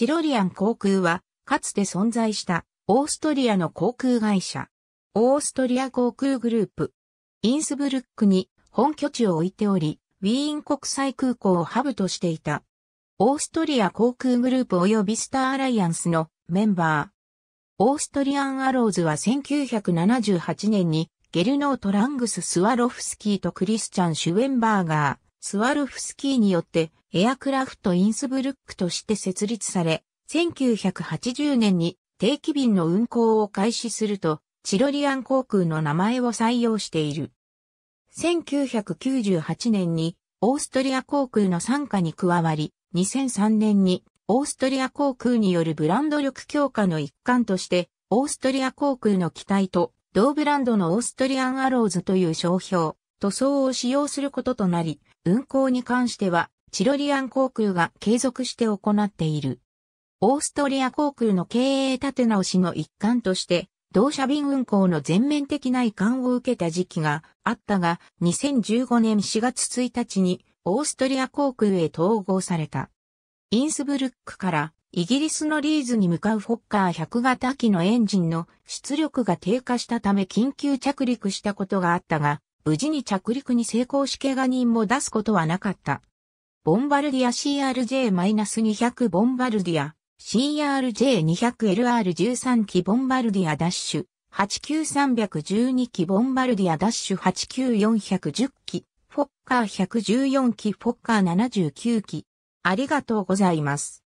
チロリアン航空は、かつて存在したオーストリアの航空会社。オーストリア航空グループ。インスブルックに本拠地を置いており、ウィーン国際空港をハブとしていた。オーストリア航空グループ及びスターアライアンスのメンバー。オーストリアンアローズは1978年にゲルノート・ラングス・スワロフスキーとクリスチャン・シュウェンバーガー、スワロフスキーによってエアクラフトインスブルックとして設立され、1980年に定期便の運航を開始すると、チロリアン航空の名前を採用している。1998年にオーストリア航空の参加に加わり、2003年にオーストリア航空によるブランド力強化の一環として、オーストリア航空の機体と同ブランドのオーストリアンアローズという商標、塗装を使用することとなり、運航に関してはチロリアン航空が継続して行っている。オーストリア航空の経営立て直しの一環として、同社便運航の全面的な移管を受けた時期があったが、2015年4月1日にオーストリア航空へ統合された。インスブルックからイギリスのリーズに向かうフォッカー100型機のエンジンの出力が低下したため緊急着陸したことがあったが、無事に着陸に成功しけが人も出すことはなかった。ボンバルディア CRJ-200 ボンバルディア CRJ200LR13 機ボンバルディアダッシュ89312機ボンバルディアダッシュ89410機フォッカー114機フォッカー79機ありがとうございます。